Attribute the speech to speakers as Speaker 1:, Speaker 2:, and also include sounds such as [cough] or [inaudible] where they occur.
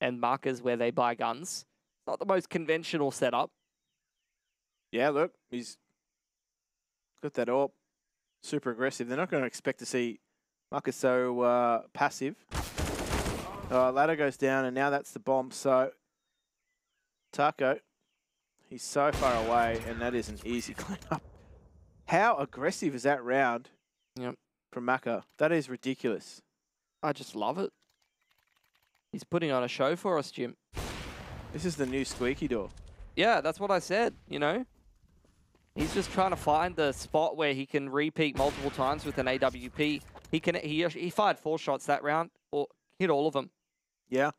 Speaker 1: and markers where they buy guns. Not the most conventional setup.
Speaker 2: Yeah, look, he's got that AWP. Super aggressive. They're not going to expect to see Marcus so uh, passive. Uh, ladder goes down, and now that's the bomb. So Taco, he's so far away, and that is an easy cleanup. [laughs] How aggressive is that round yep. from Maka? That is ridiculous. I just love it. He's putting
Speaker 1: on a show for us, Jim. This is the new squeaky door. Yeah, that's what I said, you know? He's just trying to find the spot where he can repeat multiple times with an AWP. He can he he fired four shots that round or hit all of them.
Speaker 3: Yeah.